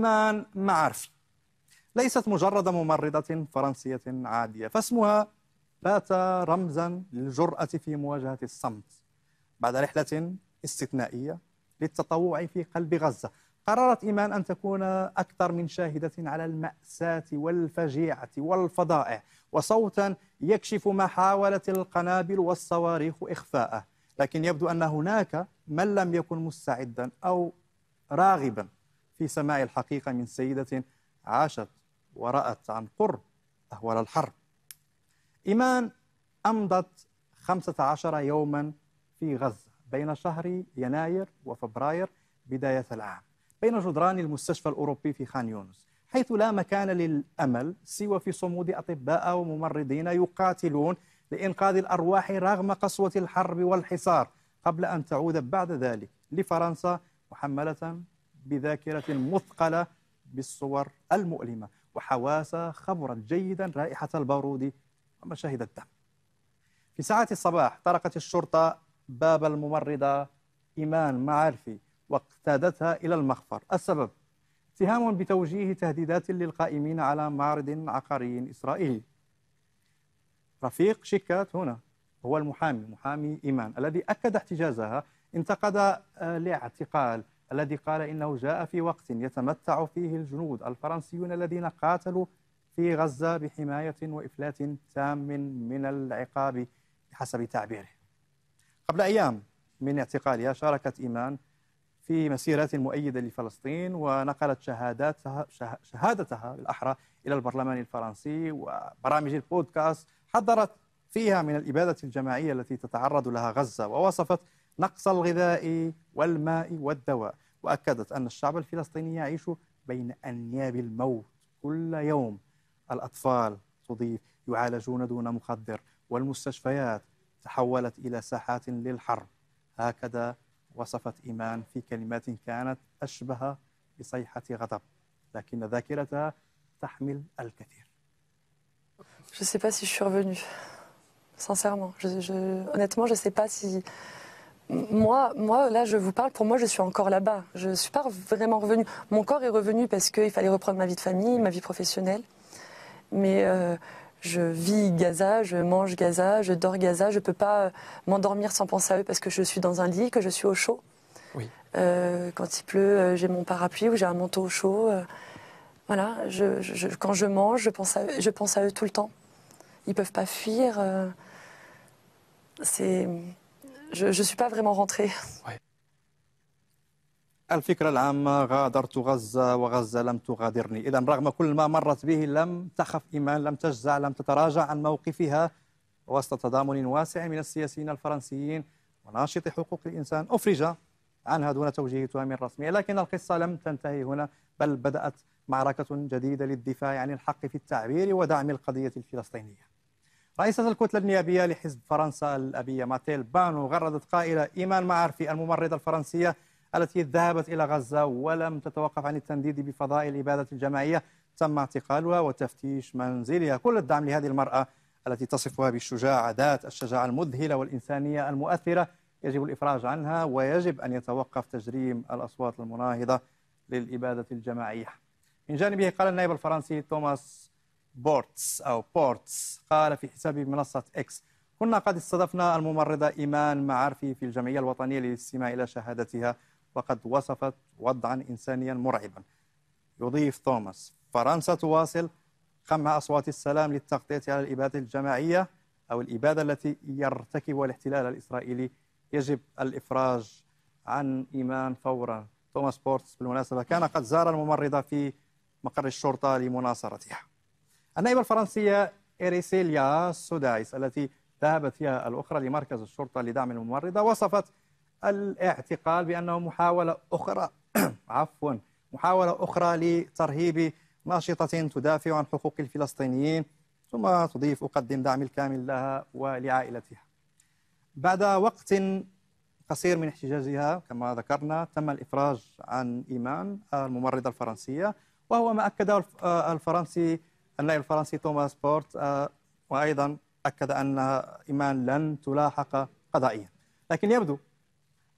إيمان معارفي ليست مجرد ممرضة فرنسية عادية فاسمها بات رمزا للجرأة في مواجهة الصمت بعد رحلة استثنائية للتطوع في قلب غزة قررت إيمان أن تكون أكثر من شاهدة على المأساة والفجيعة والفضائع وصوتا يكشف ما حاولت القنابل والصواريخ إخفاءه لكن يبدو أن هناك من لم يكن مستعدا أو راغبا في سماع الحقيقة من سيدة عاشت ورأت عن قرب أهوال الحرب إيمان أمضت 15 يوما في غزة بين شهر يناير وفبراير بداية العام بين جدران المستشفى الأوروبي في خان يونس حيث لا مكان للأمل سوى في صمود أطباء وممرضين يقاتلون لإنقاذ الأرواح رغم قسوة الحرب والحصار قبل أن تعود بعد ذلك لفرنسا محملة بذاكرة مثقلة بالصور المؤلمة وحواس خبرا جيدا رائحة البارود ومشاهد الدم في ساعة الصباح طرقت الشرطة باب الممرضة إيمان معارفي واقتادتها إلى المخفر السبب اتهام بتوجيه تهديدات للقائمين على معرض عقاري إسرائيلي رفيق شيكات هنا هو المحامي محامي إيمان الذي أكد احتجازها انتقد الاعتقال آه، الذي قال إنه جاء في وقت يتمتع فيه الجنود الفرنسيون الذين قاتلوا في غزة بحماية وإفلات تام من العقاب بحسب تعبيره قبل أيام من اعتقالها شاركت إيمان في مسيرات مؤيدة لفلسطين ونقلت شهاداتها شهادتها بالأحرى إلى البرلمان الفرنسي وبرامج البودكاست حذرت فيها من الإبادة الجماعية التي تتعرض لها غزة ووصفت نقص الغذاء والماء والدواء وأكدت أن الشعب الفلسطيني يعيش بين أنياب الموت كل يوم الأطفال تضيف يعالجون دون مخدر والمستشفيات تحولت إلى ساحات للحرب هكذا وصفت إيمان في كلمات كانت أشبه بصيحة غضب لكن ذاكرتها تحمل الكثير Je ne sais pas si je suis revenue. Sincèrement, je, je, honnêtement, je ne sais pas si moi, moi, là, je vous parle, pour moi, je suis encore là-bas. Je ne suis pas vraiment revenue. Mon corps est revenu parce qu'il fallait reprendre ma vie de famille, ma vie professionnelle. Mais euh, je vis Gaza, je mange Gaza, je dors Gaza. Je ne peux pas euh, m'endormir sans penser à eux parce que je suis dans un lit, que je suis au chaud. Euh, quand il pleut, j'ai mon parapluie ou j'ai un manteau au chaud. voilà, je, quand je mange, je pense, à je pense à eux tout le temps. Ils ne peuvent pas fuir. C'est. Je ne suis pas vraiment rentrée. Ouais. الفكرة العامة غادرت غزة وغزة لم تغادرني إذا رغم كل ما مرت به لم تخف إيمان لم تجزع لم تتراجع عن موقفها وسط تضامن واسع من السياسيين الفرنسيين وناشط حقوق الإنسان أفرج عنها دون توجيه تهم رسمي لكن القصة لم تنتهي هنا بل بدأت معركة جديدة للدفاع عن الحق في التعبير ودعم القضية الفلسطينية رئيسة الكتلة النيابية لحزب فرنسا الأبية ماتيل بانو غردت قائلة إيمان معرفي الممرضة الفرنسية التي ذهبت إلى غزة ولم تتوقف عن التنديد بفضاء الإبادة الجماعية تم اعتقالها وتفتيش منزلها كل الدعم لهذه المرأة التي تصفها بالشجاعة ذات الشجاعة المذهلة والإنسانية المؤثرة يجب الإفراج عنها ويجب أن يتوقف تجريم الأصوات المناهضة للإبادة الجماعية من جانبه قال النائب الفرنسي توماس بورتس أو بورتس قال في حساب منصة إكس كنا قد استضفنا الممرضة إيمان معارفي في الجمعية الوطنية للاستماع إلى شهادتها وقد وصفت وضعا إنسانيا مرعبا يضيف توماس فرنسا تواصل خمع أصوات السلام للتغطية على الإبادة الجماعية أو الإبادة التي يرتكبها الاحتلال الإسرائيلي يجب الإفراج عن إيمان فورا توماس بورتس بالمناسبة كان قد زار الممرضة في مقر الشرطة لمناصرتها النائبة الفرنسية إريسيليا سودايس التي ذهبت فيها الأخرى لمركز الشرطة لدعم الممرضة وصفت الاعتقال بأنه محاولة أخرى عفوا محاولة أخرى لترهيب ناشطة تدافع عن حقوق الفلسطينيين ثم تضيف أقدم دعمي الكامل لها ولعائلتها بعد وقت قصير من احتجاجها كما ذكرنا تم الإفراج عن إيمان الممرضة الفرنسية وهو ما أكده آه، الفرنسي النائب الفرنسي توماس بورت آه، وأيضا أكد أن إيمان لن تلاحق قضائيا لكن يبدو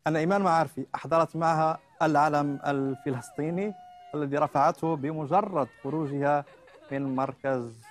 أن إيمان معارفي أحضرت معها العلم الفلسطيني الذي رفعته بمجرد خروجها من مركز